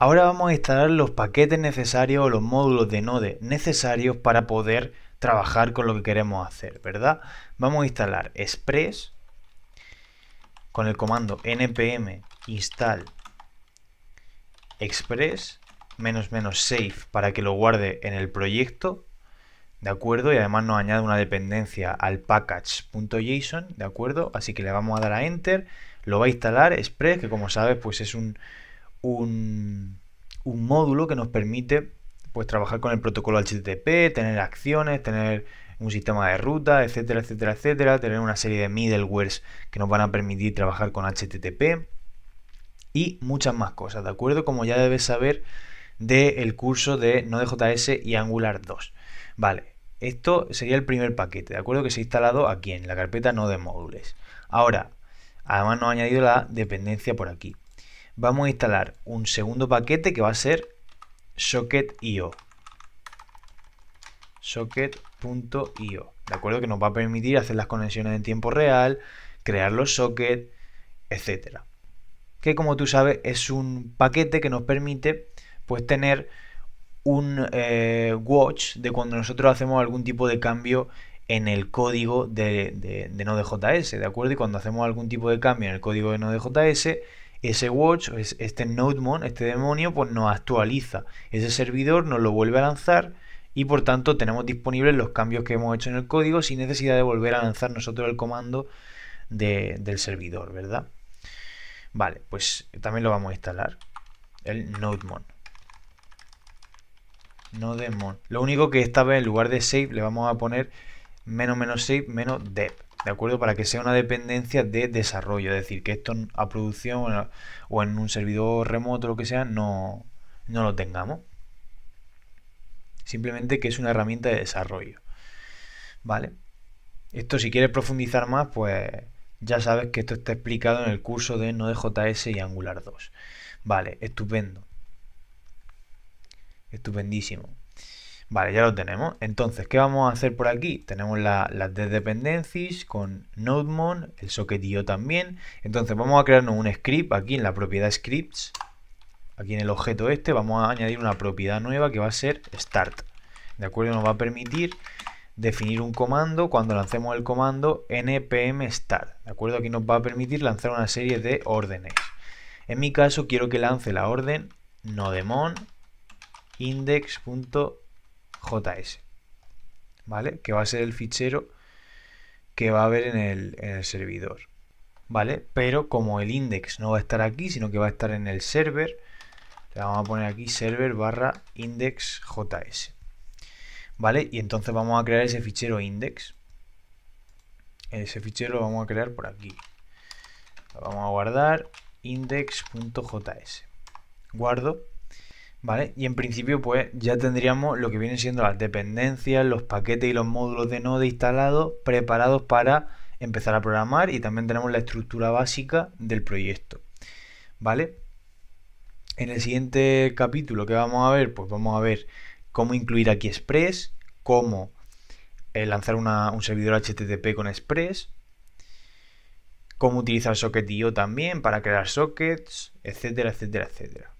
Ahora vamos a instalar los paquetes necesarios o los módulos de Node necesarios para poder trabajar con lo que queremos hacer, ¿verdad? Vamos a instalar Express con el comando npm install express menos menos save para que lo guarde en el proyecto, ¿de acuerdo? Y además nos añade una dependencia al package.json, ¿de acuerdo? Así que le vamos a dar a enter, lo va a instalar Express, que como sabes pues es un un, módulo que nos permite pues trabajar con el protocolo HTTP, tener acciones, tener un sistema de ruta, etcétera, etcétera, etcétera, tener una serie de middlewares que nos van a permitir trabajar con HTTP y muchas más cosas, ¿de acuerdo? Como ya debes saber del curso de Node.js y Angular 2. Vale, esto sería el primer paquete, ¿de acuerdo? Que se ha instalado aquí en la carpeta Node Ahora, además nos ha añadido la dependencia por aquí vamos a instalar un segundo paquete que va a ser socket.io. Socket.io. ¿De acuerdo? Que nos va a permitir hacer las conexiones en tiempo real, crear los sockets, etcétera. Que como tú sabes es un paquete que nos permite pues tener un eh, watch de cuando nosotros hacemos algún tipo de cambio en el código de, de Node.js, ¿de acuerdo? Y cuando hacemos algún tipo de cambio en el código de Node.js, ese watch, este NodeMon, este demonio, pues nos actualiza ese servidor, nos lo vuelve a lanzar y por tanto tenemos disponibles los cambios que hemos hecho en el código sin necesidad de volver a lanzar nosotros el comando del servidor, ¿verdad? Vale, pues también lo vamos a instalar, el NodeMon. Nodemon. Lo único que esta vez en lugar de save le vamos a poner menos menos save menos dev. ¿de acuerdo? Para que sea una dependencia de desarrollo, es decir, que esto a producción o en un servidor remoto, lo que sea, no, no lo tengamos. Simplemente que es una herramienta de desarrollo. ¿Vale? Esto si quieres profundizar más, pues ya sabes que esto está explicado en el curso de Node.js y Angular 2. Vale, estupendo. Estupendísimo. Vale, ya lo tenemos. Entonces, ¿qué vamos a hacer por aquí? Tenemos las dependencias con NodeMon, el socket también. Entonces, vamos a crearnos un script aquí en la propiedad scripts. Aquí en el objeto este vamos a añadir una propiedad nueva que va a ser start. ¿De acuerdo? Nos va a permitir definir un comando cuando lancemos el comando npm start. ¿De acuerdo? Aquí nos va a permitir lanzar una serie de órdenes. En mi caso quiero que lance la orden nodemon index. JS. ¿Vale? Que va a ser el fichero que va a haber en el, servidor. ¿Vale? Pero como el index no va a estar aquí, sino que va a estar en el server, le vamos a poner aquí server barra index JS. ¿Vale? Y entonces vamos a crear ese fichero index. Ese fichero lo vamos a crear por aquí. Lo vamos a guardar index.js. Guardo ¿Vale? Y en principio, pues ya tendríamos lo que vienen siendo las dependencias, los paquetes y los módulos de Node instalados, preparados para empezar a programar y también tenemos la estructura básica del proyecto. ¿Vale? En el siguiente capítulo que vamos a ver, pues vamos a ver cómo incluir aquí Express, cómo eh, lanzar un servidor HTTP con Express, cómo utilizar SocketIO también para crear sockets, etcétera, etcétera, etcétera.